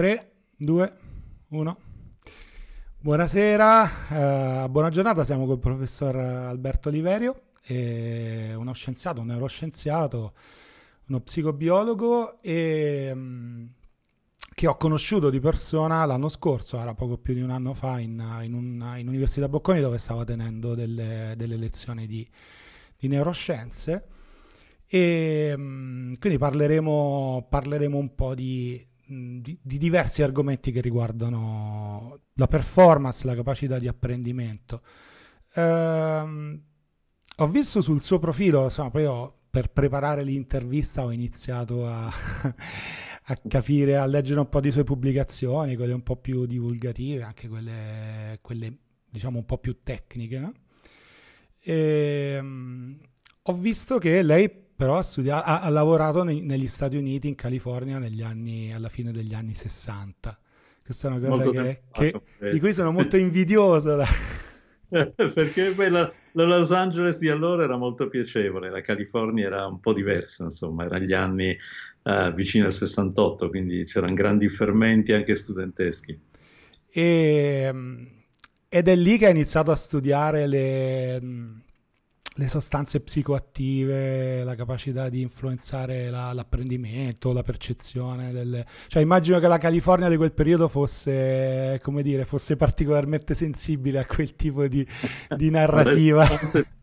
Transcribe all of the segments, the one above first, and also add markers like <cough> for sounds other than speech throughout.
3, 2, 1. Buonasera, eh, buona giornata, siamo con il professor Alberto Oliverio, eh, uno scienziato, un neuroscienziato, uno psicobiologo e, mh, mm, che ho conosciuto di persona l'anno scorso, era poco più di un anno fa, in, in, un, in Università Bocconi dove stavo tenendo delle, delle lezioni di, di neuroscienze e mm, quindi parleremo, parleremo, un po' di di, di, diversi argomenti che riguardano la performance, la capacità di apprendimento. Ehm, ho visto sul suo profilo, insomma, poi ho, per preparare l'intervista ho iniziato a, <laughs> a, capire, a leggere un po' di sue pubblicazioni, quelle un po' più divulgative, anche quelle, quelle diciamo un po' più tecniche. No? E, ehm, ho visto che lei però ha, studiato, ha, ha lavorato nei, negli Stati Uniti, in California, anni, alla fine degli anni 60. Questa è una cosa che, che, di cui sono molto invidioso. Da... <laughs> Perché poi la, la, Los Angeles di allora era molto piacevole, la California era un po' diversa, insomma, era gli anni uh, vicino al 68, quindi c'erano grandi fermenti anche studenteschi. E, ehm, ed è lì che ha iniziato a studiare le le sostanze psicoattive, la capacità di influenzare la, l'apprendimento, la percezione delle... Cioè immagino che la California di quel periodo fosse, come dire, fosse particolarmente sensibile a quel tipo di, di <laughs> narrativa.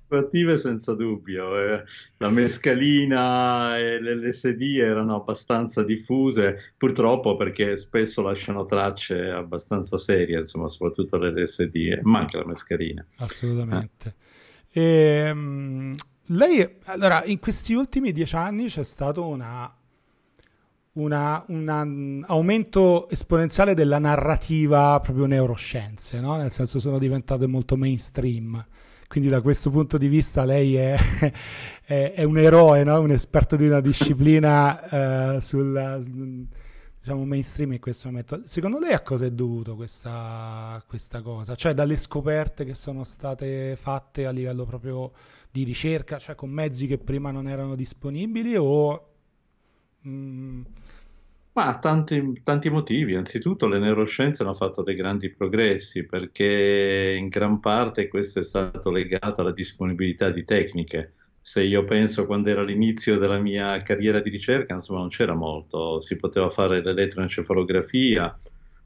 attive senza dubbio. Eh. la mescalina e l'LSD erano abbastanza diffuse, purtroppo perché spesso lasciano tracce abbastanza serie, insomma, soprattutto l'LSD, ma anche la mescalina. Assolutamente. Eh. E, ehm, lei, allora, in questi ultimi dieci anni c'è stato un mm, aumento esponenziale della narrativa proprio neuroscienze, no? nel senso sono diventate molto mainstream. Quindi da questo punto di vista lei è, <laughs> è, è un eroe, no? un esperto di una disciplina eh, sulla mm, diciamo, mainstream in questo momento. Secondo lei a cosa è dovuto questa, questa, cosa? Cioè dalle scoperte che sono state fatte a livello proprio di ricerca, cioè con mezzi che prima non erano disponibili o... Mh... Mm, Ma tanti, tanti motivi. Anzitutto le neuroscienze hanno fatto dei grandi progressi perché in gran parte questo è stato legato alla disponibilità di tecniche se io penso quando era l'inizio della mia carriera di ricerca, insomma non c'era molto, si poteva fare l'elettroencefalografia,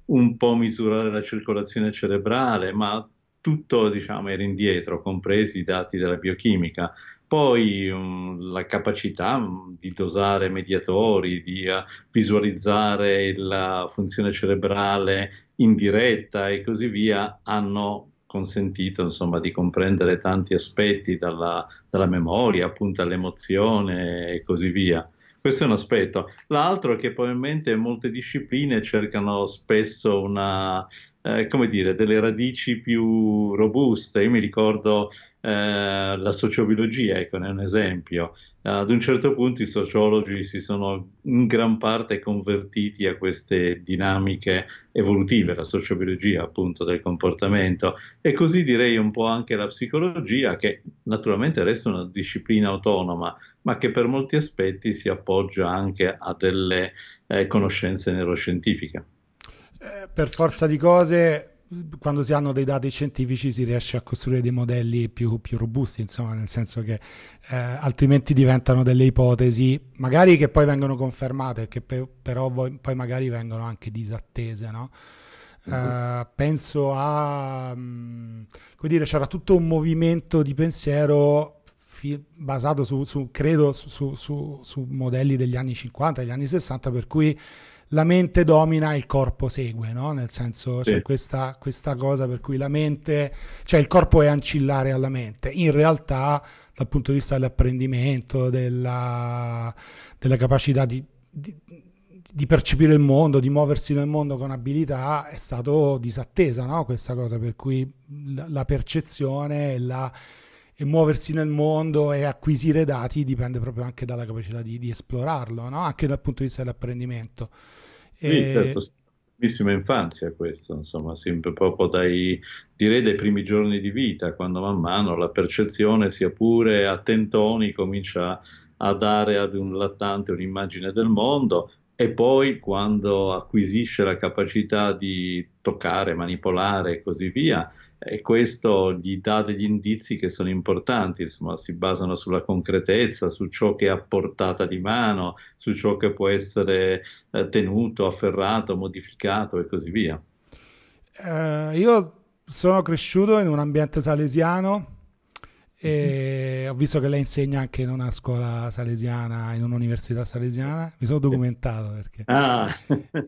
un po' misurare la circolazione cerebrale, ma tutto diciamo, era indietro, compresi i dati della biochimica. Poi um, la capacità mm, di dosare mediatori, di uh, visualizzare la funzione cerebrale in diretta e così via hanno consentito insomma, di comprendere tanti aspetti, dalla, dalla memoria appunto all'emozione e così via. Questo è un aspetto. L'altro è che probabilmente molte discipline cercano spesso una, eh, come dire, delle radici più robuste. Io mi ricordo eh, la sociobiologia, ecco, ne è un esempio. Ad un certo punto i sociologi si sono in gran parte convertiti a queste dinamiche evolutive, la sociobiologia appunto del comportamento e così direi un po' anche la psicologia che naturalmente resta una disciplina autonoma, ma che per molti aspetti si appoggia anche a delle eh, conoscenze neuroscientifiche. Eh, per forza di cose quando si hanno dei dati scientifici si riesce a costruire dei modelli più, più robusti, insomma, nel senso che eh, altrimenti diventano delle ipotesi, magari che poi vengono confermate, che pe- però voi, poi magari vengono anche disattese, no? mm-hmm. uh, penso a, mh, mm, come dire, c'era tutto un movimento di pensiero fi- basato su, su credo, su, su, su modelli degli anni 50, degli anni 60, per cui la mente domina e il corpo segue, no? Nel senso c'è questa, questa, cosa per cui la mente, cioè il corpo è ancillare alla mente. In realtà, dal punto di vista dell'apprendimento, della, della capacità di, di, di, percepire il mondo, di muoversi nel mondo con abilità, è stato disattesa, no? Questa cosa per cui la, la percezione e la e muoversi nel mondo e acquisire dati dipende proprio anche dalla capacità di, di esplorarlo, no? anche dal punto di vista dell'apprendimento. Sì, certo, bellissima infanzia questo, insomma, sempre proprio dai, direi dai primi giorni di vita, quando man mano la percezione, sia pure a tentoni, comincia a dare ad un lattante un'immagine del mondo e poi quando acquisisce la capacità di toccare, manipolare e così via, e questo gli dà degli indizi che sono importanti, insomma, si basano sulla concretezza, su ciò che è a portata di mano, su ciò che può essere eh, tenuto, afferrato, modificato e così via. Eh, io sono cresciuto in un ambiente salesiano e ho visto che lei insegna anche in una scuola salesiana, in un'università salesiana. Mi sono documentato perché. Ah.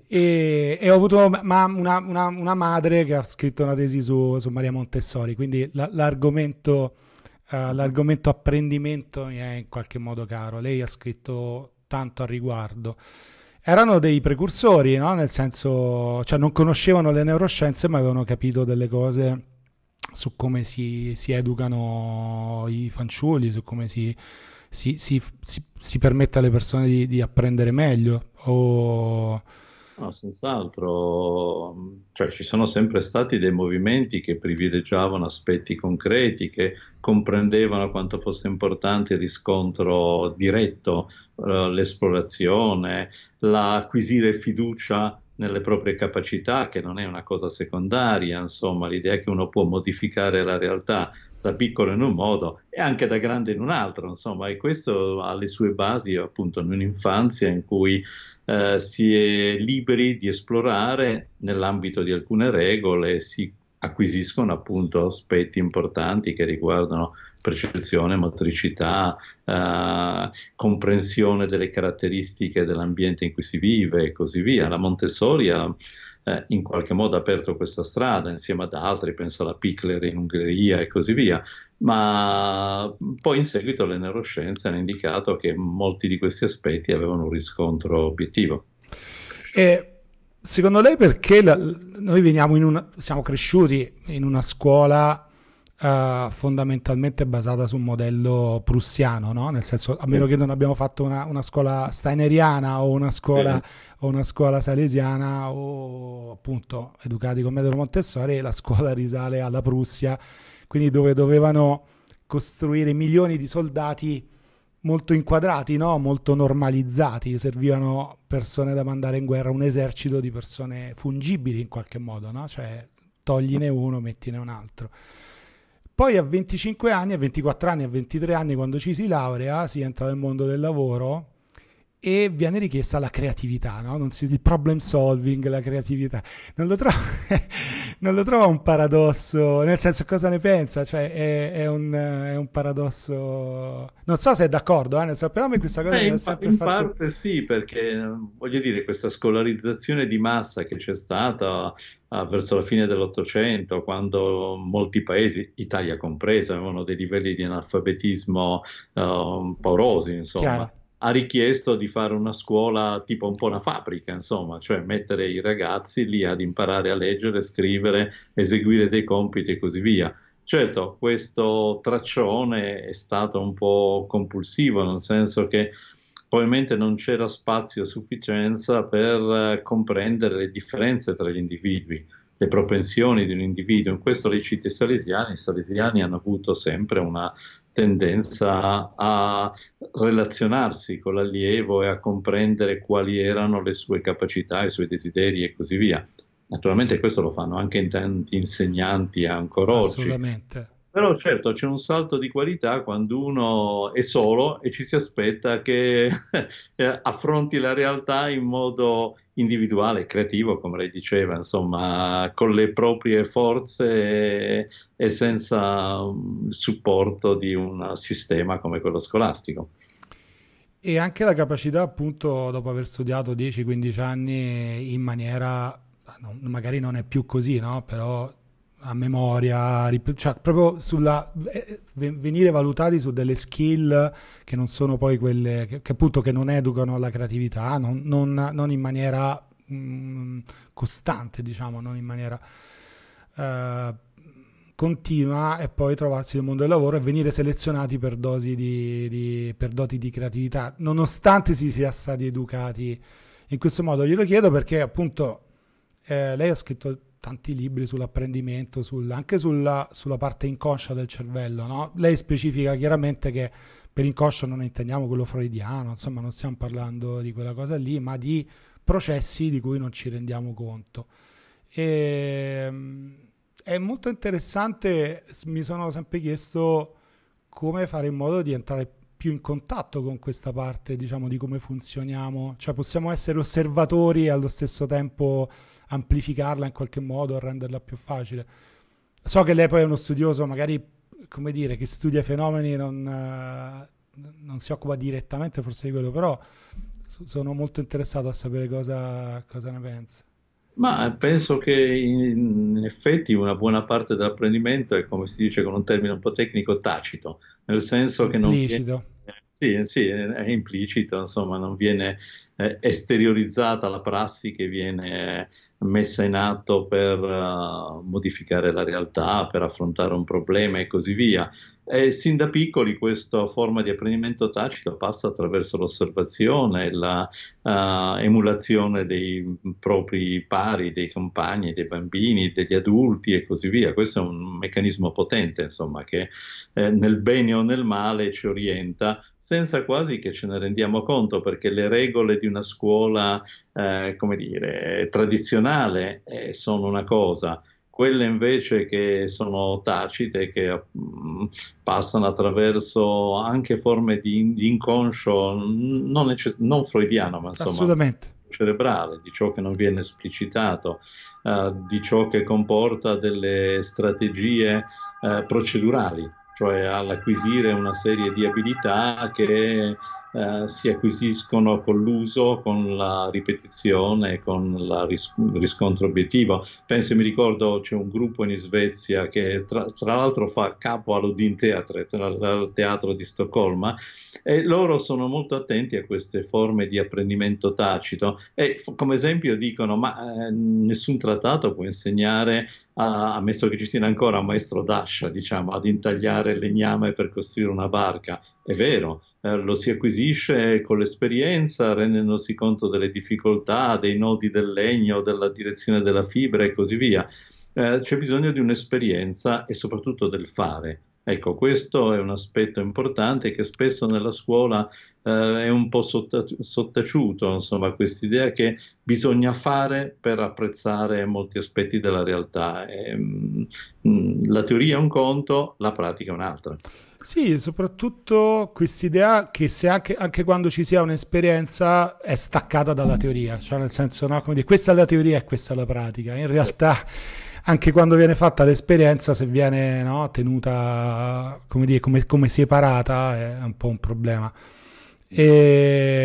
E, e, ho avuto ma, una, una, una, madre che ha scritto una tesi su, su Maria Montessori, quindi la, l'argomento, uh, l'argomento apprendimento mi è in qualche modo caro. Lei ha scritto tanto a riguardo erano dei precursori, no? nel senso, cioè non conoscevano le neuroscienze, ma avevano capito delle cose su come si, si educano i fanciulli, su come si, si, si permette alle persone di, di apprendere meglio. O... No, senz'altro, cioè, ci sono sempre stati dei movimenti che privilegiavano aspetti concreti, che comprendevano quanto fosse importante il riscontro diretto, eh, l'esplorazione, l'acquisire fiducia nelle proprie capacità, che non è una cosa secondaria, insomma, l'idea che uno può modificare la realtà da piccolo in un modo e anche da grande in un altro, insomma, e questo ha le sue basi appunto in un'infanzia in cui eh, si è liberi di esplorare nell'ambito di alcune regole, si acquisiscono appunto aspetti importanti che riguardano percezione, motricità, eh, comprensione delle caratteristiche dell'ambiente in cui si vive e così via. La Montessori ha eh, in qualche modo aperto questa strada insieme ad altri, penso alla Pickler in Ungheria e così via, ma poi in seguito le neuroscienze hanno indicato che molti di questi aspetti avevano un riscontro obiettivo. Eh, secondo lei perché la, noi veniamo in una, siamo cresciuti in una scuola uh, fondamentalmente basata su un modello prussiano, no? nel senso a meno che non abbiamo fatto una, una scuola steineriana o una scuola, o una scuola, salesiana o appunto educati con metodo Montessori, la scuola risale alla Prussia, quindi dove dovevano costruire milioni di soldati molto inquadrati, no? molto normalizzati, servivano persone da mandare in guerra, un esercito di persone fungibili in qualche modo, no? cioè togline uno, mettine un altro. Poi a 25 anni, a 24 anni, a 23 anni, quando ci si laurea, si entra nel mondo del lavoro e viene richiesta la creatività, no? si, il problem solving, la creatività. Non lo, trovo, <laughs> non lo, trovo, un paradosso, nel senso cosa ne pensa? Cioè, è, è, un, è un, paradosso... Non so se è d'accordo, eh, senso, però a me questa cosa... Beh, in, pa- in fatto... parte sì, perché voglio dire, questa scolarizzazione di massa che c'è stata ah, verso la fine dell'Ottocento, quando molti paesi, Italia compresa, avevano dei livelli di analfabetismo eh, paurosi, insomma. Chiaro ha richiesto di fare una scuola tipo un po' una fabbrica, insomma, cioè mettere i ragazzi lì ad imparare a leggere, scrivere, eseguire dei compiti e così via. Certo, questo traccione è stato un po' compulsivo, nel senso che probabilmente non c'era spazio a sufficienza per eh, comprendere le differenze tra gli individui, le propensioni di un individuo. In questo le cite salesiani, i salesiani hanno avuto sempre una tendenza a, relazionarsi con l'allievo e a comprendere quali erano le sue capacità, i suoi desideri e così via. Naturalmente questo lo fanno anche in tanti insegnanti ancora Assolutamente. oggi. Assolutamente. Però certo c'è un salto di qualità quando uno è solo e ci si aspetta che <laughs> eh, affronti la realtà in modo individuale, creativo, come lei diceva, insomma, con le proprie forze e senza il mm, supporto di un sistema come quello scolastico. E anche la capacità, appunto, dopo aver studiato 10-15 anni in maniera, magari non è più così, no? Però a memoria, cioè proprio sulla eh, venire valutati su delle skill che non sono poi quelle che, che appunto che non educano alla creatività, non, non, non in maniera mh, mm, costante, diciamo, non in maniera eh, continua e poi trovarsi nel mondo del lavoro e venire selezionati per, dosi di, di, per doti di creatività, nonostante si sia stati educati in questo modo. Glielo chiedo perché appunto eh, lei ha scritto tanti libri sull'apprendimento, sul, anche sulla, sulla, parte inconscia del cervello. No? Lei specifica chiaramente che per inconscio non intendiamo quello freudiano, insomma non stiamo parlando di quella cosa lì, ma di processi di cui non ci rendiamo conto. E, ehm, è molto interessante, mi sono sempre chiesto come fare in modo di entrare più in contatto con questa parte, diciamo, di come funzioniamo, cioè possiamo essere osservatori e allo stesso tempo amplificarla in qualche modo, renderla più facile. So che lei poi è uno studioso, magari, come dire, che studia i fenomeni, non, eh, non si occupa direttamente forse di quello, però sono molto interessato a sapere cosa, cosa ne pensa. Ma penso che in effetti una buona parte dell'apprendimento è, come si dice con un termine un po' tecnico, tacito, nel senso implicito. che non... Implicito. Sì, sì, è implicito, insomma, non viene eh, esteriorizzata la prassi che viene eh, messa in atto per uh, modificare la realtà, per affrontare un problema e così via. E sin da piccoli questa forma di apprendimento tacito passa attraverso l'osservazione, l'emulazione eh, uh, dei propri pari, dei compagni, dei bambini, degli adulti e così via. Questo è un meccanismo potente, insomma, che eh, nel bene o nel male ci orienta senza quasi che ce ne rendiamo conto perché le regole di di una scuola, eh, come dire, tradizionale eh, sono una cosa, quelle invece che sono tacite, che mh, mm, passano attraverso anche forme di, di inconscio non, necess- non freudiano, ma insomma cerebrale, di ciò che non viene esplicitato, eh, di ciò che comporta delle strategie eh, procedurali cioè all'acquisire una serie di abilità che eh, si acquisiscono con l'uso, con la ripetizione, con il ris- riscontro obiettivo. Penso, mi ricordo, c'è un gruppo in Svezia che tra, tra l'altro fa capo all'Odin Theatre, al teatro di Stoccolma, e loro sono molto attenti a queste forme di apprendimento tacito e f- come esempio dicono ma eh, nessun trattato può insegnare, a, ammesso che ci sia ancora maestro Dasha, diciamo, ad intagliare legname per costruire una barca. È vero, eh, lo si acquisisce con l'esperienza, rendendosi conto delle difficoltà, dei nodi del legno, della direzione della fibra e così via. Eh, c'è bisogno di un'esperienza e soprattutto del fare. Ecco, questo è un aspetto importante che spesso nella scuola eh, è un po' sottaciuto, insomma, quest'idea che bisogna fare per apprezzare molti aspetti della realtà. E, mh, mm, mm, la teoria è un conto, la pratica è un'altra. Sì, soprattutto quest'idea che se anche, anche, quando ci sia un'esperienza è staccata dalla teoria, cioè nel senso, no, come dire, questa è la teoria e questa è la pratica. In realtà anche quando viene fatta l'esperienza, se viene no, tenuta come, dire, come, come separata, è un po' un problema. E,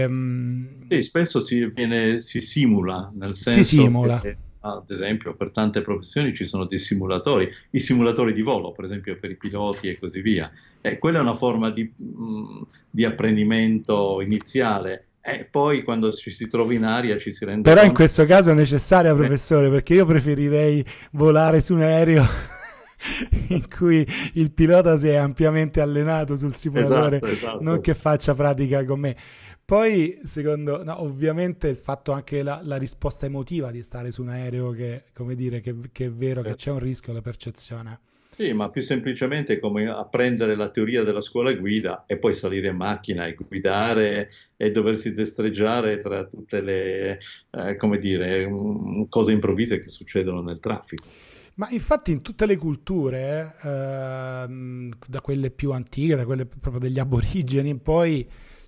ehm, sì, spesso si, viene, si, simula, nel senso si simula. Che, ad esempio, per tante professioni ci sono dei simulatori, i simulatori di volo, per esempio per i piloti e così via. E quella è una forma di, mm, di apprendimento iniziale e poi quando ci si trova in aria ci si rende conto. Però conto. in questo caso è necessaria, eh. professore, perché io preferirei volare su un aereo <laughs> in cui il pilota si è ampiamente allenato sul simulatore, esatto, esatto, non che faccia pratica con me. Poi, secondo, no, ovviamente il fatto anche la, la, risposta emotiva di stare su un aereo che, come dire, che, che è vero, certo. che c'è un rischio, la percezione. Sì, ma più semplicemente come apprendere la teoria della scuola guida e poi salire in macchina e guidare e doversi destreggiare tra tutte le eh, dire, mm, cose improvvise che succedono nel traffico. Ma infatti in tutte le culture, eh, da quelle più antiche, da quelle proprio degli aborigeni in poi,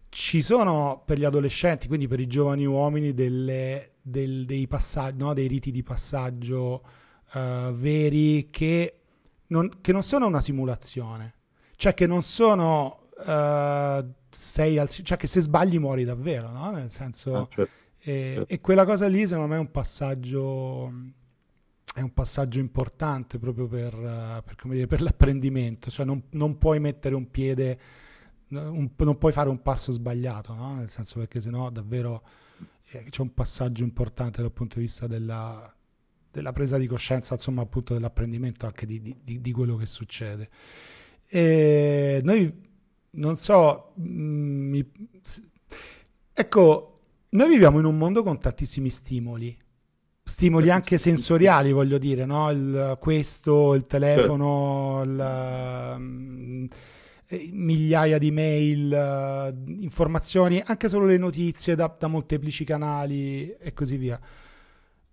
ci sono per gli adolescenti, quindi per i giovani uomini, delle, del, dei, passag- no? dei riti di passaggio eh, veri che non, che non sono una simulazione, cioè che non sono uh, sei al, cioè che se sbagli muori davvero, no? Nel senso ah, certo, eh, certo. e quella cosa lì secondo me è un passaggio è un passaggio importante proprio per, eh, per, dire, per l'apprendimento, cioè non, non, puoi mettere un piede, un, non puoi fare un passo sbagliato, no? nel senso perché sennò davvero eh, c'è un passaggio importante dal punto di vista della, della presa di coscienza, insomma, appunto dell'apprendimento anche di, di, di quello che succede. E noi non so, mm, mi, ecco, noi viviamo in un mondo con tantissimi stimoli, stimoli eh, anche sensoriali, voglio dire, no? il, questo, il telefono, certo. il, eh, mm, migliaia di mail, eh, informazioni, anche solo le notizie da, da molteplici canali e così via.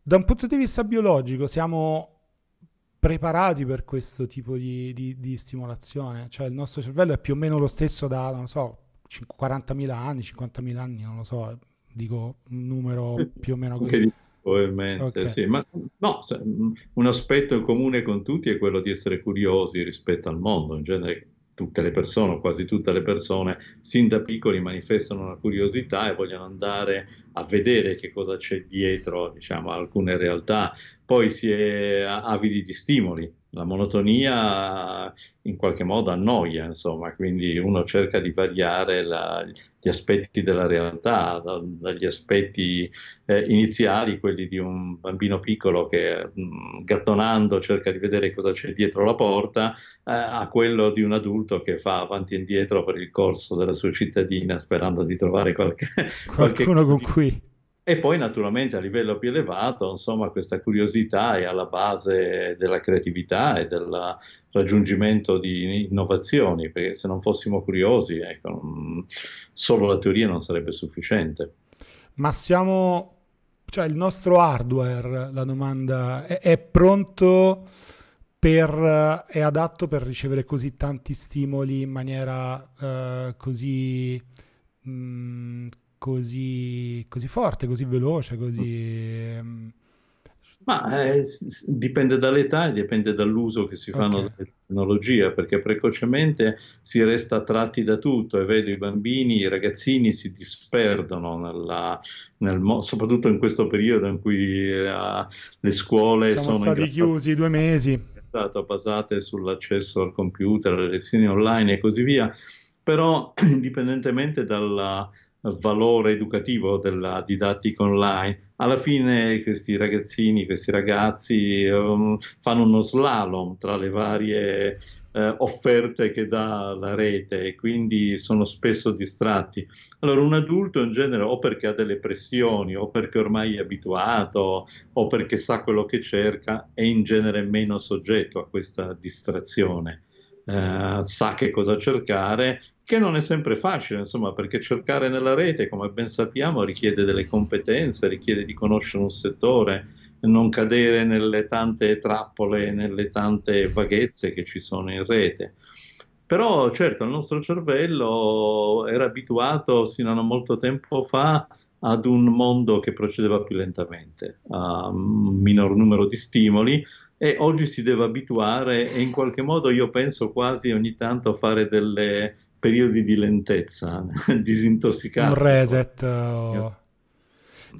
Da un punto di vista biologico siamo preparati per questo tipo di, di, di stimolazione, cioè il nostro cervello è più o meno lo stesso da, non so, 40.000 anni, 50.000 anni, non lo so, dico un numero più o meno così. Anche probabilmente, okay. sì, ma no, un aspetto in comune con tutti è quello di essere curiosi rispetto al mondo, in genere tutte le persone, o quasi tutte le persone, sin da piccoli manifestano una curiosità e vogliono andare a vedere che cosa c'è dietro diciamo, alcune realtà. Poi si è avidi di stimoli, la monotonia in qualche modo annoia, insomma, quindi uno cerca di variare la, gli aspetti della realtà, dagli aspetti eh, iniziali, quelli di un bambino piccolo che mh, mm, gattonando cerca di vedere cosa c'è dietro la porta, eh, a quello di un adulto che fa avanti e indietro per il corso della sua cittadina sperando di trovare qualche, <laughs> qualcuno qualche... con cui e poi naturalmente a livello più elevato, insomma, questa curiosità è alla base della creatività e del raggiungimento di innovazioni, perché se non fossimo curiosi, ecco, solo la teoria non sarebbe sufficiente. Ma siamo, cioè il nostro hardware, la domanda è, è pronto per, è adatto per ricevere così tanti stimoli in maniera eh, così... Mh, mm, così, così forte, così veloce, così... Ehm, Ma eh, dipende dall'età e dipende dall'uso che si fanno okay. delle tecnologie, perché precocemente si resta attratti da tutto e vedo i bambini, i ragazzini si disperdono, nella, nel, soprattutto in questo periodo in cui eh, le scuole Siamo sono stati chiusi due mesi. Esatto, basate sull'accesso al computer, alle lezioni online e così via, però <clears throat> indipendentemente dalla, valore educativo della didattica online. Alla fine questi ragazzini, questi ragazzi um, fanno uno slalom tra le varie eh, offerte che dà la rete e quindi sono spesso distratti. Allora un adulto in genere o perché ha delle pressioni o perché ormai è abituato o perché sa quello che cerca è in genere meno soggetto a questa distrazione eh, sa che cosa cercare, che non è sempre facile, insomma, perché cercare nella rete, come ben sappiamo, richiede delle competenze, richiede di conoscere un settore, non cadere nelle tante trappole, nelle tante vaghezze che ci sono in rete. Però certo il nostro cervello era abituato sino a non molto tempo fa ad un mondo che procedeva più lentamente, a un minor numero di stimoli, e oggi si deve abituare e in qualche modo io penso quasi ogni tanto a fare delle periodi di lentezza, <laughs> disintossicarsi. Un reset. Eh, oh.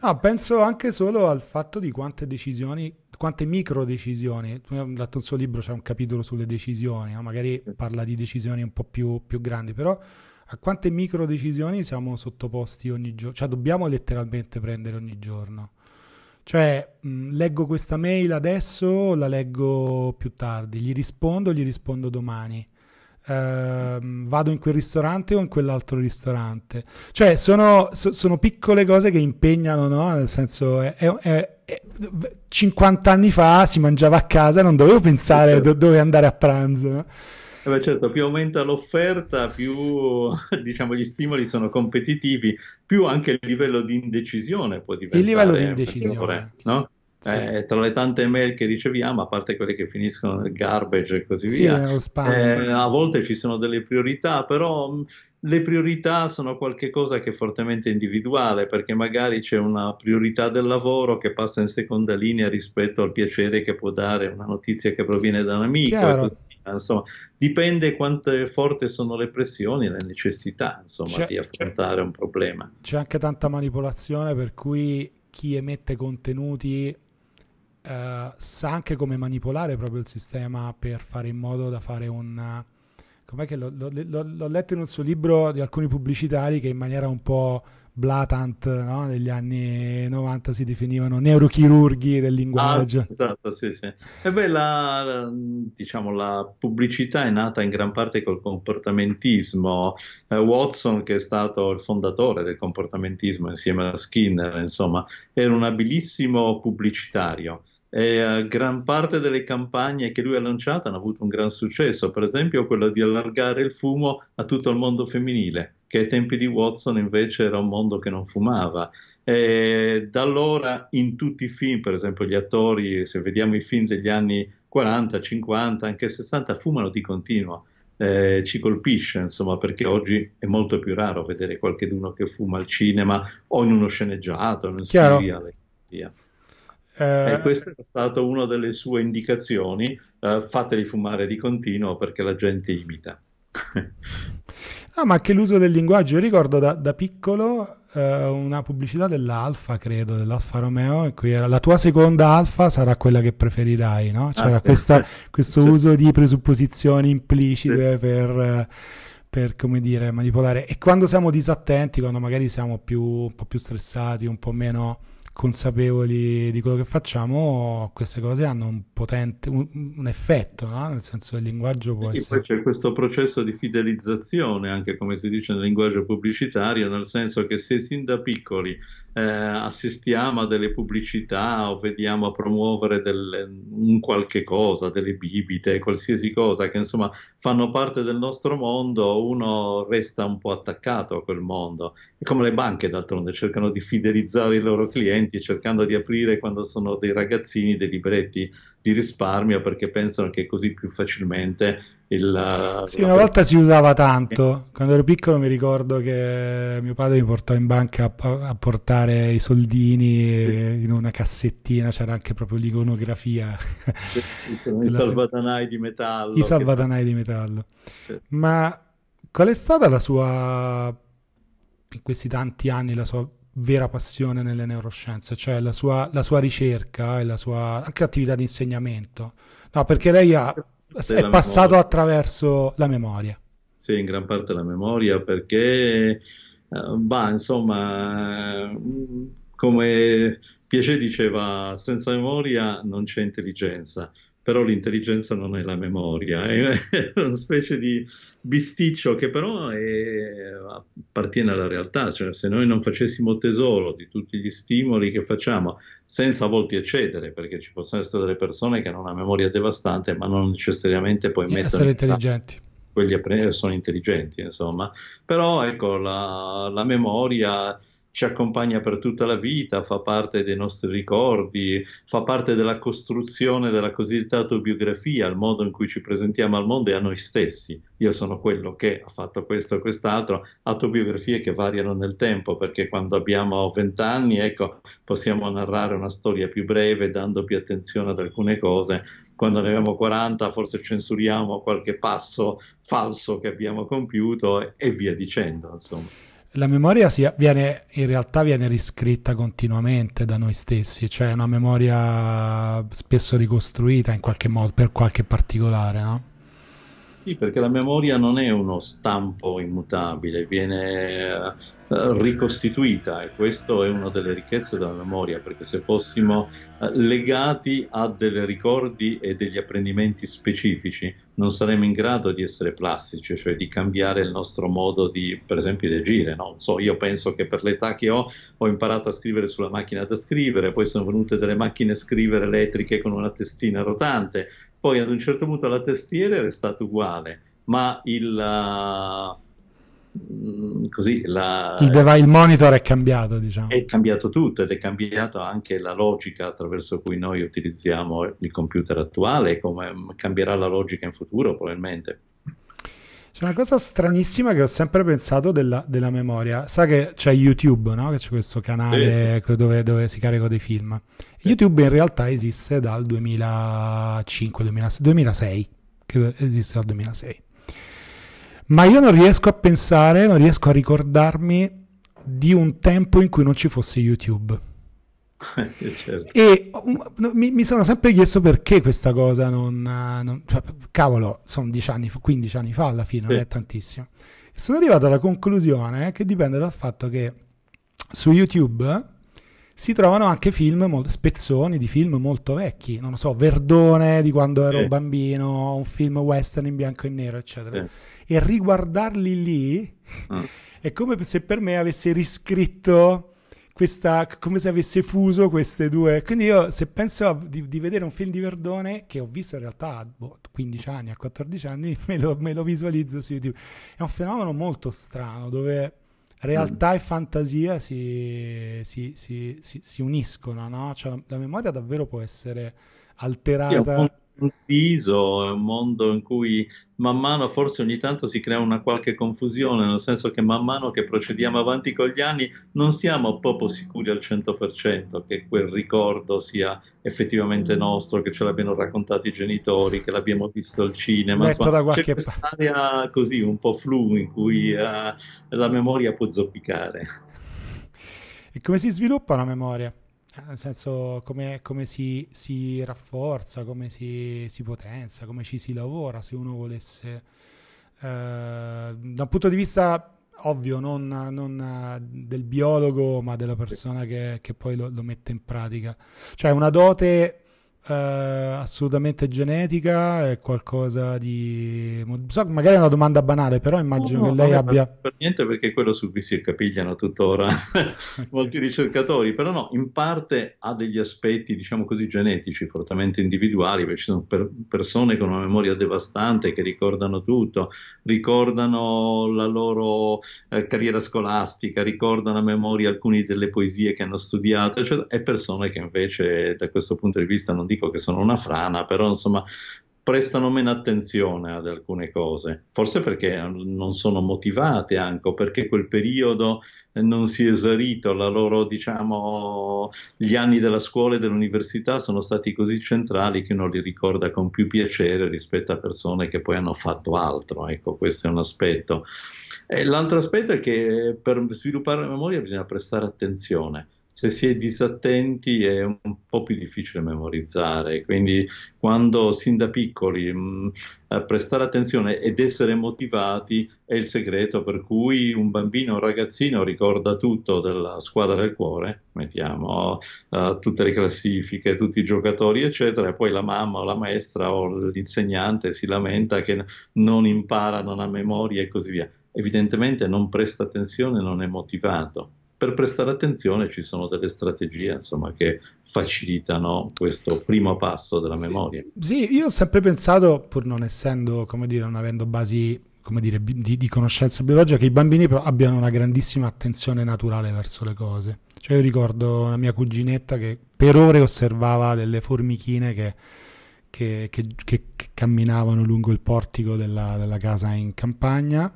No, penso anche solo al fatto di quante decisioni, quante micro decisioni. Tu hai letto il suo libro, c'è un capitolo sulle decisioni, no? magari parla di decisioni un po' più, più, grandi, però a quante micro decisioni siamo sottoposti ogni giorno, cioè dobbiamo letteralmente prendere ogni giorno. Cioè, mh, mm, leggo questa mail adesso, la leggo più tardi, gli rispondo, gli rispondo domani. Uh, vado in quel ristorante o in quell'altro ristorante. Cioè, sono, so, sono piccole cose che impegnano, no? Nel senso, è, è, è, 50 anni fa si mangiava a casa e non dovevo pensare do, dove andare a pranzo, no? Eh beh, certo, più aumenta l'offerta, più <laughs> diciamo, gli stimoli sono competitivi, più anche il livello di indecisione può diventare. Il livello di indecisione. No? Sì. Eh, tra le tante mail che riceviamo, a parte quelle che finiscono nel garbage e così sì, via, eh, a volte ci sono delle priorità, però le priorità sono qualcosa che è fortemente individuale, perché magari c'è una priorità del lavoro che passa in seconda linea rispetto al piacere che può dare una notizia che proviene da un amico. Insomma, dipende quante forti sono le pressioni e le necessità insomma, di affrontare un problema. C'è anche tanta manipolazione per cui chi emette contenuti eh, sa anche come manipolare proprio il sistema per fare in modo da fare un... Com'è che l'ho, l'ho, l'ho letto in un suo libro di alcuni pubblicitari che in maniera un po' Blatant no? negli anni 90 si definivano neurochirurghi del linguaggio. Ah, esatto, sì, sì. E beh, la, la, diciamo, la pubblicità è nata in gran parte col comportamentismo. Eh, Watson, che è stato il fondatore del comportamentismo insieme a Skinner, insomma, era un abilissimo pubblicitario. E eh, gran parte delle campagne che lui ha lanciato hanno avuto un gran successo, per esempio quella di allargare il fumo a tutto il mondo femminile che ai tempi di Watson invece era un mondo che non fumava. E da allora in tutti i film, per esempio gli attori, se vediamo i film degli anni 40, 50, anche 60, fumano di continuo. Eh, ci colpisce, insomma, perché oggi è molto più raro vedere qualcuno che fuma al cinema o in uno sceneggiato, in un serial e via. Eh... E questa è stata una delle sue indicazioni, eh, fateli fumare di continuo perché la gente imita ah, ma anche l'uso del linguaggio. Io ricordo da, da piccolo eh, una pubblicità dell'Alfa, credo, dell'Alfa Romeo, in cui era la tua seconda Alfa sarà quella che preferirai, no? Ah, C'era ah, sì, questa, <laughs> questo sì. uso di presupposizioni implicite per... per come dire, manipolare e quando siamo disattenti, quando magari siamo più, un po' più stressati, un po' meno consapevoli di quello che facciamo, queste cose hanno un potente un, un effetto, no? nel senso che il linguaggio può sì, essere... Poi c'è questo processo di fidelizzazione, anche come si dice nel linguaggio pubblicitario, nel senso che se sin da piccoli eh, assistiamo a delle pubblicità o vediamo a promuovere del, un qualche cosa, delle bibite, qualsiasi cosa che insomma fanno parte del nostro mondo, uno resta un po' attaccato a quel mondo. È come le banche d'altronde cercano di fidelizzare i loro clienti cercando di aprire quando sono dei ragazzini dei libretti li risparmia perché pensano che così più facilmente il... Sì, una volta si usava tanto. Eh. Quando ero piccolo mi ricordo che mio padre mi portò in banca a, a portare i soldini in una cassettina, c'era anche proprio l'iconografia. <laughs> I salvadanai di metallo. I salvadanai che... di metallo. Certo. Ma qual è stata la sua, in questi tanti anni, la sua vera passione nelle neuroscienze, cioè la sua, la sua ricerca e la sua anche attività di insegnamento. No, perché lei ha, è passato memoria. attraverso la memoria. Sì, in gran parte la memoria, perché, va, eh, insomma, come Piaget diceva, senza memoria non c'è intelligenza però l'intelligenza non è la memoria, è <laughs> una specie di bisticcio che però è, appartiene alla realtà, cioè se noi non facessimo tesoro di tutti gli stimoli che facciamo, senza a volte eccedere, perché ci possono essere delle persone che hanno una memoria devastante, ma non necessariamente poi eh, mettere... Essere intelligenti quelli che sono intelligenti, insomma. Però ecco, la, la memoria ci accompagna per tutta la vita, fa parte dei nostri ricordi, fa parte della costruzione della cosiddetta autobiografia, il modo in cui ci presentiamo al mondo e a noi stessi. Io sono quello che ha fatto questo e quest'altro, autobiografie che variano nel tempo, perché quando abbiamo vent'anni, ecco, possiamo narrare una storia più breve, dando più attenzione ad alcune cose, quando ne abbiamo 40 forse censuriamo qualche passo falso che abbiamo compiuto e via dicendo, insomma la memoria si, viene, in realtà viene riscritta continuamente da noi stessi, cioè è una memoria spesso ricostruita in qualche modo per qualche particolare, no? Sì, perché la memoria non è uno stampo immutabile, viene eh, ricostituita e questa è una delle ricchezze della memoria perché se fossimo eh, legati a dei ricordi e degli apprendimenti specifici non saremmo in grado di essere plastici, cioè di cambiare il nostro modo di, per esempio, di agire. No? So, io penso che per l'età che ho ho imparato a scrivere sulla macchina da scrivere, poi sono venute delle macchine a scrivere elettriche con una testina rotante, poi ad un certo punto la testiera è restata uguale, ma il... Uh, Mm, così la, il, dev- il, monitor è cambiato, diciamo. È cambiato tutto ed è cambiata anche la logica attraverso cui noi utilizziamo il computer attuale, come cambierà la logica in futuro probabilmente. C'è una cosa stranissima che ho sempre pensato della, della memoria. Sa che c'è YouTube, no? Che c'è questo canale sì. dove, dove, si caricano dei film. Sì. YouTube in realtà esiste dal 2005, 2006, 2006 credo esiste dal 2006 ma io non riesco a pensare, non riesco a ricordarmi di un tempo in cui non ci fosse YouTube. <laughs> Eh, certo. E um, mi, mi, sono sempre chiesto perché questa cosa non... Eh, non cioè, cavolo, sono 10 anni, 15 anni fa alla fine, sì. non è tantissimo. E sono arrivato alla conclusione che dipende dal fatto che su YouTube si trovano anche film, spezzoni di film molto vecchi, non lo so, Verdone di quando ero sì. bambino, un film western in bianco e nero, eccetera. Sì e riguardarli lì mm. è come se per me avesse riscritto questa, come se avesse fuso queste due. Quindi io se penso a, di, di, vedere un film di Verdone, che ho visto in realtà a boh, 15 anni, a 14 anni, <laughs> me lo, me lo, visualizzo su YouTube. È un fenomeno molto strano dove realtà mm. e fantasia si, si, si, si uniscono, no? cioè, la, la, memoria davvero può essere alterata. Io, condiviso, è un mondo in cui man mano forse ogni tanto si crea una qualche confusione, nel senso che man mano che procediamo avanti con gli anni non siamo proprio sicuri al 100% che quel ricordo sia effettivamente nostro, che ce l'abbiano raccontato i genitori, che l'abbiamo visto al cinema. Insomma, da qualche... C'è quest'area così un po' flu in cui uh, la memoria può zoppicare. E come si sviluppa la memoria? Ah, nel senso come, come si, si, rafforza, come si, si, potenzia, come ci si lavora se uno volesse, eh, da un punto di vista ovvio, non, non eh, del biologo, ma della persona che, che poi lo, lo, mette in pratica. Cioè una dote eh, assolutamente genetica? È qualcosa di... So, magari è una domanda banale, però immagino no, che lei abbia... Per niente perché quello su cui si accapigliano tuttora <laughs> molti ricercatori, però no, in parte ha degli aspetti, diciamo così, genetici, fortemente individuali, perché ci sono per persone con una memoria devastante che ricordano tutto, ricordano la loro eh, carriera scolastica, ricordano a memoria alcune delle poesie che hanno studiato, eccetera, e persone che invece da questo punto di vista non dicono dico che sono una frana, però insomma prestano meno attenzione ad alcune cose, forse perché non sono motivate anche, perché quel periodo eh, non si è esaurito, la loro, diciamo, gli anni della scuola e dell'università sono stati così centrali che uno li ricorda con più piacere rispetto a persone che poi hanno fatto altro, ecco, questo è un aspetto. E l'altro aspetto è che per sviluppare la memoria bisogna prestare attenzione se si è disattenti è un po' più difficile memorizzare, quindi quando sin da piccoli mh, mm, eh, prestare attenzione ed essere motivati è il segreto per cui un bambino, o un ragazzino ricorda tutto della squadra del cuore, mettiamo uh, tutte le classifiche, tutti i giocatori eccetera, e poi la mamma o la maestra o l'insegnante si lamenta che non impara, non ha memoria e così via. Evidentemente non presta attenzione, non è motivato per prestare attenzione ci sono delle strategie insomma, che facilitano questo primo passo della memoria. Sì, sì, io ho sempre pensato, pur non essendo, come dire, non avendo basi dire, di, di, conoscenza biologica, che i bambini abbiano una grandissima attenzione naturale verso le cose. Cioè, io ricordo la mia cuginetta che per ore osservava delle formichine che, che, che, che camminavano lungo il portico della, della casa in campagna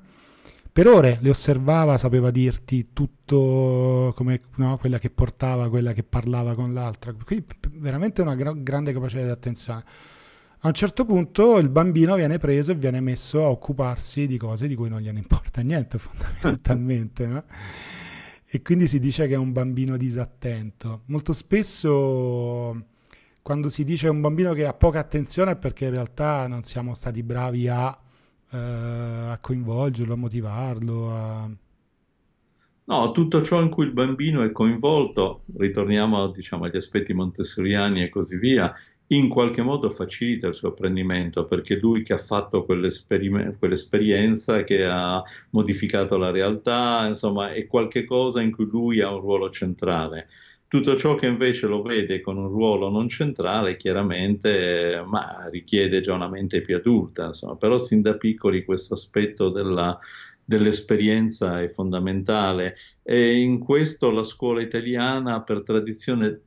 per ore le osservava, sapeva dirti tutto, come no, quella che portava, quella che parlava con l'altra. Quindi veramente una gra- grande capacità di attenzione. A un certo punto il bambino viene preso e viene messo a occuparsi di cose di cui non gliene importa niente, <laughs> fondamentalmente. no? E quindi si dice che è un bambino disattento. Molto spesso quando si dice un bambino che ha poca attenzione è perché in realtà non siamo stati bravi a eh, a coinvolgerlo, a motivarlo? A... No, tutto ciò in cui il bambino è coinvolto, ritorniamo diciamo, agli aspetti montessoriani e così via, in qualche modo facilita il suo apprendimento perché lui che ha fatto quell'esperienza, che ha modificato la realtà, insomma, è qualche cosa in cui lui ha un ruolo centrale. Tutto ciò che invece lo vede con un ruolo non centrale, chiaramente, eh, ma richiede già una mente più adulta, insomma. però sin da piccoli questo aspetto della, dell'esperienza è fondamentale e in questo la scuola italiana per tradizione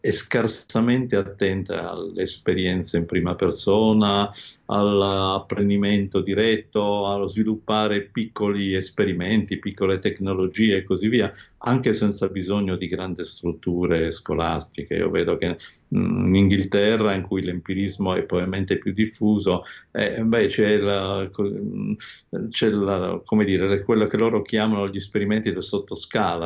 è scarsamente attenta all'esperienza in prima persona, all'apprendimento diretto, allo sviluppare piccoli esperimenti, piccole tecnologie e così via, anche senza bisogno di grandi strutture scolastiche. Io vedo che mm, in Inghilterra, in cui l'empirismo è probabilmente più diffuso, eh, beh, c'è, la, mm, c'è la, come dire, quello che loro chiamano gli esperimenti del sotto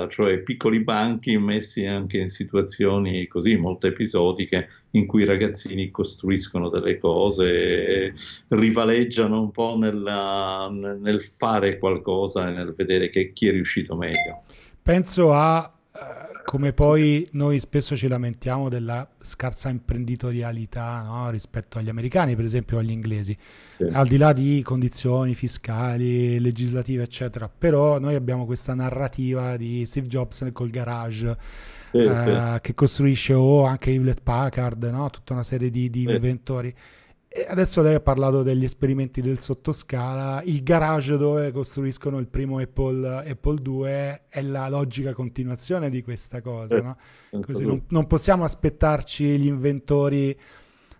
cioè piccoli banchi messi anche in situazioni così molto episodiche in cui i ragazzini costruiscono delle cose, e rivaleggiano un po' nella, nel fare qualcosa e nel vedere che, chi è riuscito meglio. Penso a come poi noi spesso ci lamentiamo della scarsa imprenditorialità no? rispetto agli americani, per esempio agli inglesi, sì. al di là di condizioni fiscali, legislative, eccetera, però noi abbiamo questa narrativa di Steve Jobs col garage. Sì, eh, sì. Che costruisce o oh, anche Hewlett Packard, no? tutta una serie di, di inventori. E adesso lei ha parlato degli esperimenti del sottoscala, il garage dove costruiscono il primo Apple, Apple 2 è la logica continuazione di questa cosa. Eh, no? Così non, non possiamo aspettarci gli inventori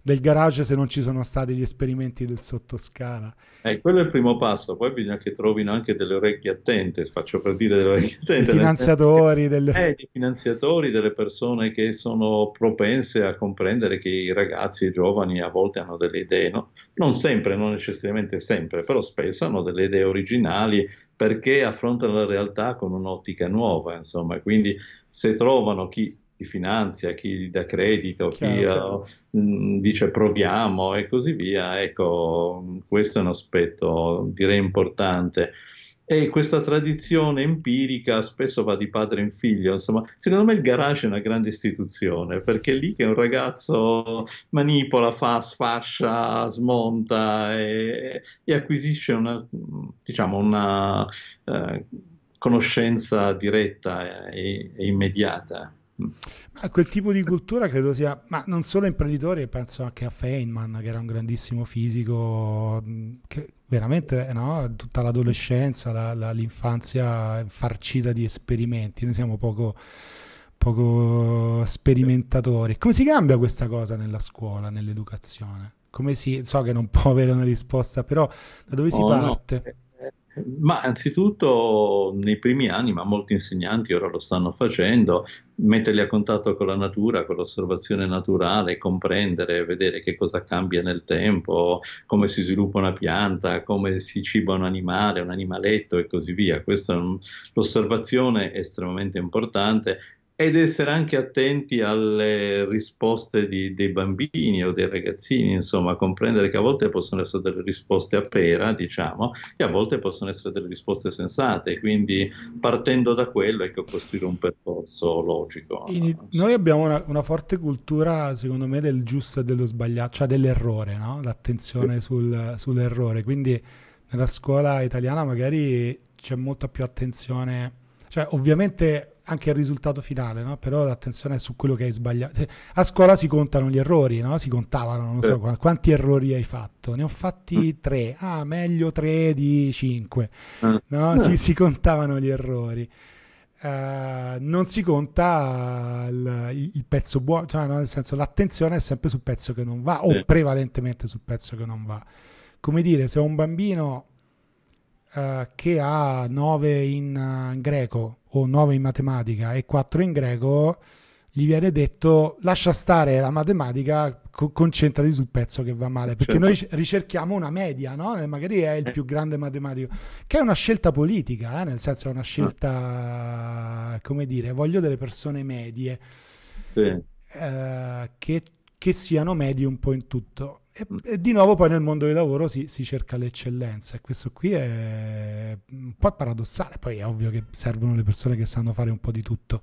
del garage se non ci sono stati gli esperimenti del sottoscala. Eh, quello è il primo passo, poi bisogna che trovino anche delle orecchie attente, faccio per dire delle orecchie attente. I finanziatori. Delle... Delle... Eh, I finanziatori, delle persone che sono propense a comprendere che i ragazzi e i giovani a volte hanno delle idee, no? non sempre, non necessariamente sempre, però spesso hanno delle idee originali perché affrontano la realtà con un'ottica nuova, insomma, quindi se trovano chi chi finanzia, chi dà credito, chiaro, eh, chi mh, mm, dice proviamo e così via. Ecco, questo è un aspetto direi importante. E questa tradizione empirica spesso va di padre in figlio, insomma, secondo me il garage è una grande istituzione, perché è lì che un ragazzo manipola, fa, sfascia, smonta e, e acquisisce una, diciamo, una eh, conoscenza diretta e, e immediata. Ma quel tipo di cultura credo sia, ma non solo imprenditori, penso anche a Feynman, che era un grandissimo fisico, che veramente no? tutta l'adolescenza, la, la, l'infanzia farcita di esperimenti, noi siamo poco, poco sperimentatori. Come si cambia questa cosa nella scuola, nell'educazione? Come si, so che non può avere una risposta, però da dove si oh, parte? No ma anzitutto nei primi anni, ma molti insegnanti ora lo stanno facendo, metterli a contatto con la natura, con l'osservazione naturale, comprendere, vedere che cosa cambia nel tempo, come si sviluppa una pianta, come si ciba un animale, un animaletto e così via. Questa è l'osservazione è estremamente importante ed essere anche attenti alle risposte di, dei bambini o dei ragazzini, insomma, comprendere che a volte possono essere delle risposte a pera, diciamo, e a volte possono essere delle risposte sensate, quindi partendo da quello ecco, costruire un percorso logico. In, noi abbiamo una, una, forte cultura, secondo me, del giusto e dello sbagliato, cioè dell'errore, no? l'attenzione sul, sull'errore, quindi nella scuola italiana magari c'è molta più attenzione, cioè ovviamente anche il risultato finale, no? però l'attenzione è su quello che hai sbagliato. A scuola si contano gli errori, no? si contavano, non so quanti errori hai fatto, ne ho fatti mm. tre, ah meglio tre di cinque, mm. no? eh. si, si, contavano gli errori. Uh, non si conta il, il pezzo buono, cioè, no? nel senso l'attenzione è sempre sul pezzo che non va sì. o prevalentemente sul pezzo che non va. Come dire, se un bambino uh, che ha 9 in, uh, in greco o 9 in matematica e 4 in greco, gli viene detto lascia stare la matematica, co- concentrati sul pezzo che va male, perché certo. noi ricerchiamo una media, no? Eh, magari è il eh. più grande matematico, che è una scelta politica, eh? nel senso è una scelta, come dire, voglio delle persone medie. Sì. Eh, che che siano medi un po' in tutto. E, mm. e, di nuovo poi nel mondo del lavoro si, si, cerca l'eccellenza e questo qui è un po' paradossale, poi è ovvio che servono le persone che sanno fare un po' di tutto,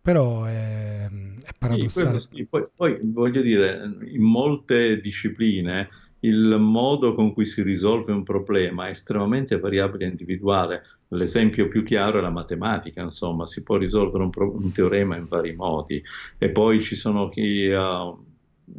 però è, è paradossale. Sì, sì. Poi, poi, voglio dire, in molte discipline il modo con cui si risolve un problema è estremamente variabile e individuale. L'esempio più chiaro è la matematica, insomma, si può risolvere un, pro- un teorema in vari modi e poi ci sono chi... Uh,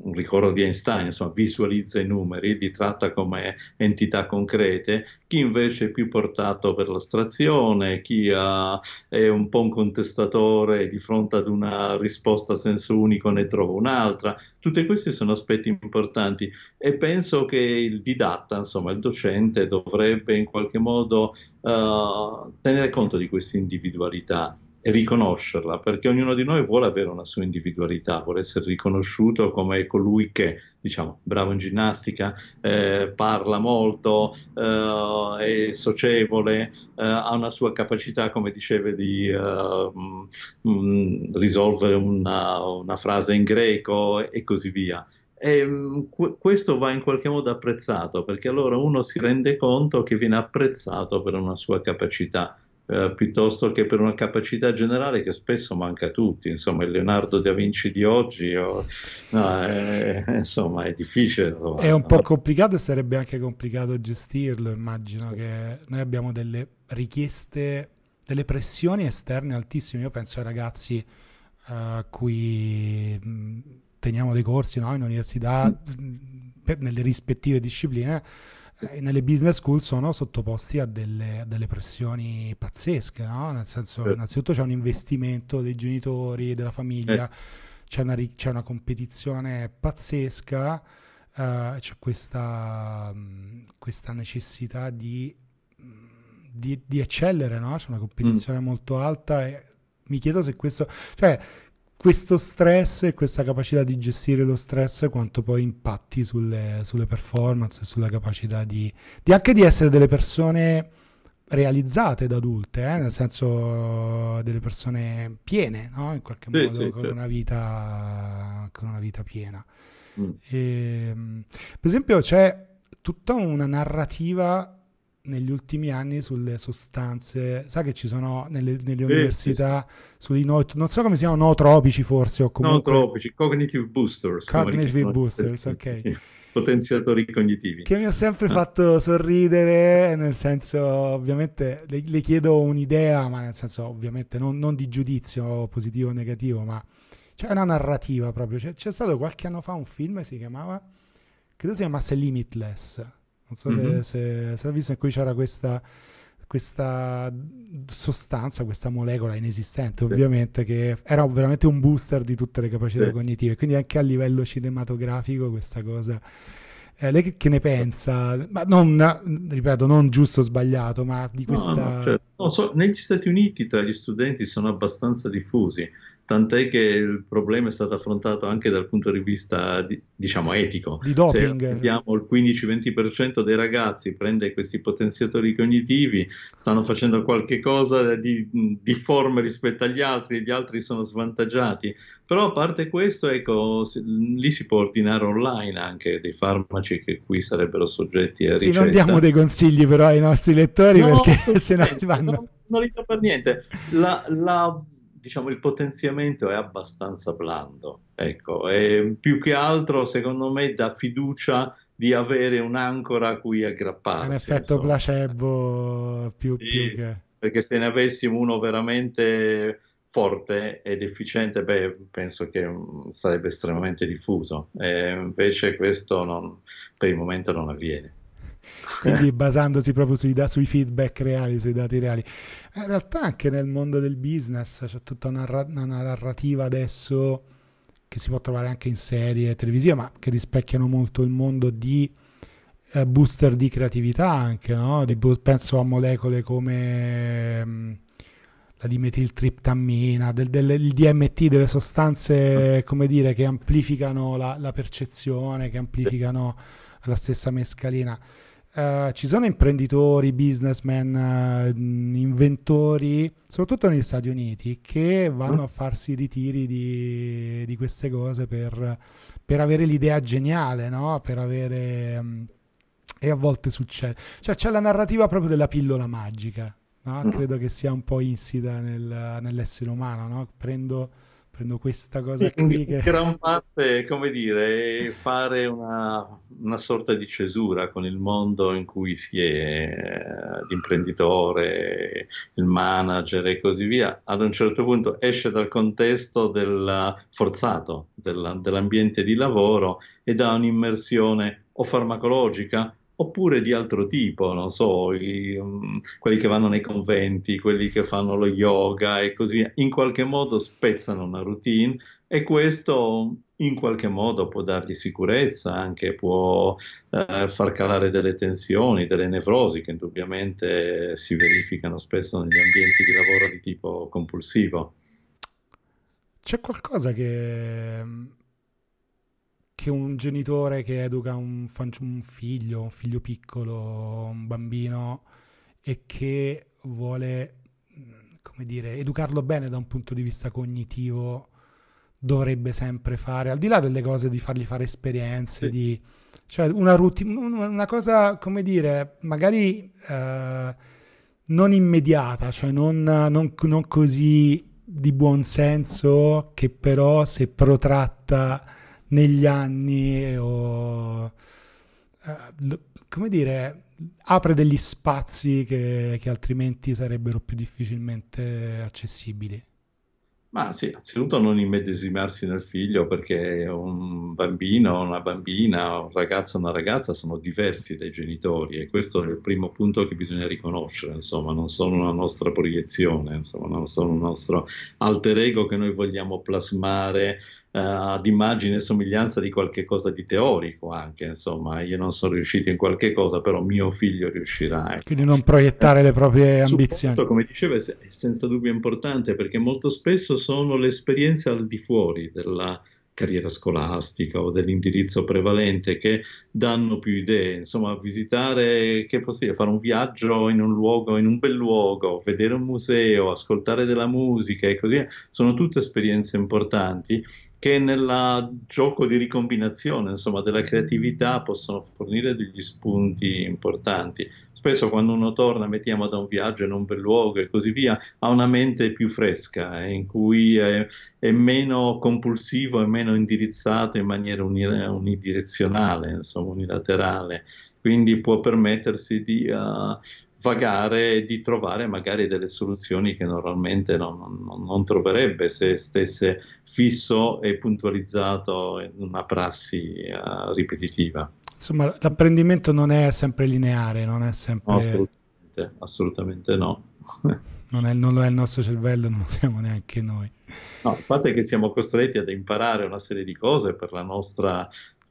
un ricordo di Einstein, insomma, visualizza i numeri, li tratta come entità concrete, chi invece è più portato per l'astrazione, chi ha, è un po' un contestatore di fronte ad una risposta a senso unico ne trova un'altra. Tutti questi sono aspetti importanti e penso che il didatta, insomma, il docente dovrebbe in qualche modo uh, tenere conto di queste individualità e riconoscerla, perché ognuno di noi vuole avere una sua individualità, vuole essere riconosciuto come colui che, diciamo, bravo in ginnastica, eh, parla molto, eh, è socievole, eh, ha una sua capacità, come diceva, di mh, eh, mm, mm, risolvere una, una frase in greco e così via. E mm, questo va in qualche modo apprezzato perché allora uno si rende conto che viene apprezzato per una sua capacità eh, piuttosto che per una capacità generale che spesso manca a tutti, insomma il Leonardo da Vinci di oggi, o... no, è, eh, insomma è difficile. Insomma. È un po' complicato e sarebbe anche complicato gestirlo, immagino sì. che noi abbiamo delle richieste, delle pressioni esterne altissime, io penso ai ragazzi a eh, cui mm, teniamo dei corsi no? in università, mm. per, nelle rispettive discipline eh, nelle business school sono sottoposti a delle, a delle pressioni pazzesche, no? nel senso eh. innanzitutto c'è un investimento dei genitori, della famiglia, c'è, una, c'è, una, competizione pazzesca, eh, c'è questa, mm, questa necessità di, di, di eccellere, no? c'è una competizione mm. molto alta e mi chiedo se questo... Cioè, questo stress e questa capacità di gestire lo stress quanto poi impatti sulle, sulle performance e sulla capacità di, di, anche di essere delle persone realizzate da adulte, eh? nel senso delle persone piene, no? in qualche sì, modo, sì, con, certo. una vita, con, una vita, piena. Mm. E, ehm, per esempio c'è tutta una narrativa negli ultimi anni sulle sostanze, sa che ci sono nelle, nelle sì, università sì, sì. sui no, non so come si chiamano, nootropici forse o comunque nootropici, cognitive boosters, cognitive boosters, ok. Potenziatori cognitivi che mi ha sempre ah. fatto sorridere, nel senso, ovviamente le, le, chiedo un'idea, ma nel senso, ovviamente, non, non di giudizio positivo o negativo, ma c'è una narrativa proprio. C'è, c'è stato qualche anno fa un film si chiamava, credo si chiamasse Limitless non so mm-hmm. se, se l'ha visto, in cui c'era questa, questa sostanza, questa molecola inesistente, sì. ovviamente, che era veramente un booster di tutte le capacità sì. cognitive. Quindi anche a livello cinematografico questa cosa. Eh, lei che, che, ne pensa? Ma non, ripeto, non giusto o sbagliato, ma di questa... No, no, certo. no, so, negli Stati Uniti tra gli studenti sono abbastanza diffusi tant'è che il problema è stato affrontato anche dal punto di vista, di, diciamo, etico. Di doping. Se abbiamo il 15-20% dei ragazzi prende questi potenziatori cognitivi, stanno facendo qualche cosa di difforme rispetto agli altri e gli altri sono svantaggiati. Però a parte questo, ecco, se, lì si può ordinare online anche dei farmaci che qui sarebbero soggetti a sì, non diamo dei consigli però ai nostri lettori no, perché <laughs> se no vanno... Non, non li do per niente. La... la diciamo, il potenziamento è abbastanza blando. Ecco, e più che altro, secondo me, dà fiducia di avere un'ancora a cui aggrapparsi. un effetto insomma. placebo più, sì, più che... Perché se ne avessimo uno veramente forte ed efficiente, beh, penso che mm, sarebbe estremamente diffuso. E invece questo non, per il momento non avviene quindi eh. basandosi proprio sui, da, sui, feedback reali, sui dati reali. Eh, in realtà anche nel mondo del business c'è tutta una, una narrativa adesso che si può trovare anche in serie televisive, ma che rispecchiano molto il mondo di eh, booster di creatività anche, no? di, penso a molecole come mh, mm, la dimetiltriptammina, del, del, il DMT, delle sostanze eh. come dire, che amplificano la, la percezione, che amplificano la stessa mescalina. Uh, ci sono imprenditori, businessmen, uh, inventori, soprattutto negli Stati Uniti, che vanno a mm. farsi ritiri di, di queste cose per, per, avere l'idea geniale, no? per avere... Um, e a volte succede. Cioè c'è la narrativa proprio della pillola magica, no? Mm. credo che sia un po' insita nel, nell'essere umano, no? prendo prendo questa cosa qui. Che... In gran parte, come dire, fare una, una, sorta di cesura con il mondo in cui si è eh, l'imprenditore, il manager e così via. Ad un certo punto esce dal contesto del forzato della, dell'ambiente di lavoro e da un'immersione o farmacologica oppure di altro tipo, non so, i, um, quelli che vanno nei conventi, quelli che fanno lo yoga e così via, in qualche modo spezzano una routine e questo in qualche modo può dargli sicurezza, anche può eh, far calare delle tensioni, delle nevrosi che indubbiamente si verificano spesso negli ambienti di lavoro di tipo compulsivo. C'è qualcosa che che un genitore che educa un, fanci- un figlio, un figlio piccolo, un bambino e che vuole, come dire, educarlo bene da un punto di vista cognitivo dovrebbe sempre fare, al di là delle cose di fargli fare esperienze, sì. di, cioè una, routine, una cosa, come dire, magari eh, non immediata, cioè non, non, non così di buon senso, che però se protratta negli anni eh, o eh, come dire apre degli spazi che, che, altrimenti sarebbero più difficilmente accessibili. Ma sì, anzitutto non immedesimarsi nel figlio perché un bambino, una bambina, un ragazzo, una ragazza sono diversi dai genitori e questo è il primo punto che bisogna riconoscere, insomma, non sono una nostra proiezione, insomma, non sono un nostro alter ego che noi vogliamo plasmare eh, ad immagine e somiglianza di qualche cosa di teorico anche, insomma, io non sono riuscito in qualche cosa, però mio figlio riuscirà. Ecco. Quindi non proiettare eh, le proprie eh, ambizioni. Supporto, come dicevo, è senza dubbio importante perché molto spesso sono le esperienze al di fuori della carriera scolastica o dell'indirizzo prevalente che danno più idee, insomma visitare, che possibile, fare un viaggio in un luogo, in un bel luogo, vedere un museo, ascoltare della musica e così via, sono tutte esperienze importanti che nel gioco di ricombinazione, insomma, della creatività possono fornire degli spunti importanti spesso quando uno torna, mettiamo da un viaggio in un bel luogo e così via, ha una mente più fresca, eh, in cui è, è, meno compulsivo, è meno indirizzato in maniera unidirezionale, insomma, unilaterale, quindi può permettersi di uh, vagare e di trovare magari delle soluzioni che normalmente non, non, non troverebbe se stesse fisso e puntualizzato in una prassi uh, ripetitiva insomma, l'apprendimento non è sempre lineare, non è sempre... No, assolutamente, assolutamente no. <laughs> non, è, non, lo è il nostro cervello, non lo siamo neanche noi. No, il fatto è che siamo costretti ad imparare una serie di cose per la nostra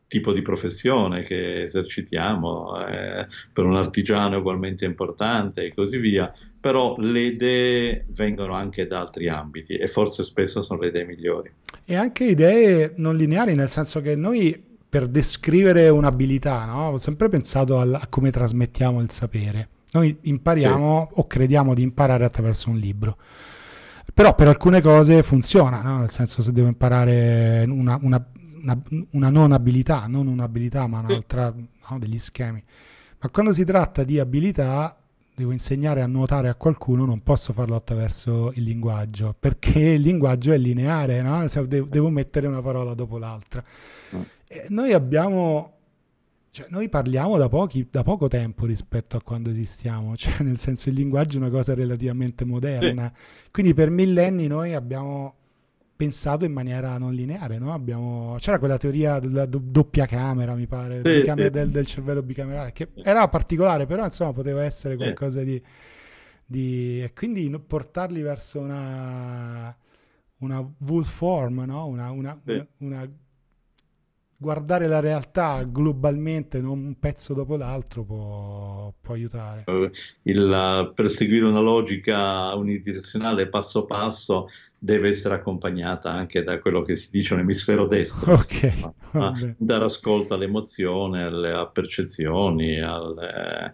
tipo di professione che esercitiamo, eh, per un artigiano è ugualmente importante e così via, però le idee vengono anche da altri ambiti e forse spesso sono le idee migliori. E anche idee non lineari, nel senso che noi per descrivere un'abilità, no? ho sempre pensato al, a come trasmettiamo il sapere. Noi impariamo sì. o crediamo di imparare attraverso un libro. Però per alcune cose funziona, no? nel senso se devo imparare una, una, una, una non abilità, non un'abilità ma un'altra, no? degli schemi. Ma quando si tratta di abilità, devo insegnare a nuotare a qualcuno, non posso farlo attraverso il linguaggio, perché il linguaggio è lineare, no? devo, devo mettere una parola dopo l'altra. Eh, noi abbiamo... Cioè, noi parliamo da, pochi, da, poco tempo rispetto a quando esistiamo, <laughs> cioè, nel senso il linguaggio è una cosa relativamente moderna, sì. quindi per millenni noi abbiamo pensato in maniera non lineare. No? Abbiamo... C'era quella teoria della do- doppia camera, mi pare, sì, sì, del, del, cervello bicamerale, che era particolare, però insomma poteva essere qualcosa di... di... E quindi portarli verso una, una wood form, no? una, una, una guardare la realtà globalmente, non un pezzo dopo l'altro, può, può aiutare. Eh, il, eh, per seguire una logica unidirezionale passo passo deve essere accompagnata anche da quello che si dice un emisfero destro, okay. Insomma, <laughs> dare ascolto all'emozione, alle percezioni, alle,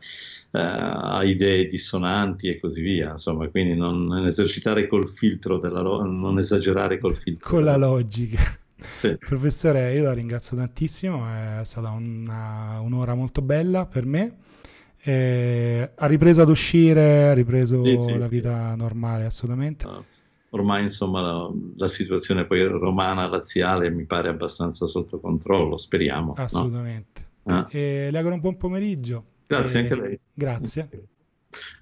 eh, a idee dissonanti e così via. Insomma, quindi non esercitare col filtro della non esagerare col filtro. Con la logica. Sì. Professore, io la ringrazio tantissimo, è stata una, un'ora molto bella per me. Eh, ha ripreso ad uscire, ha ripreso sì, sì, la vita normale assolutamente. Ah, ormai insomma la, la, situazione poi romana, laziale mi pare abbastanza sotto controllo, speriamo. Assolutamente. No? Ah. Eh, le auguro un buon pomeriggio. Grazie eh, anche a lei. Grazie.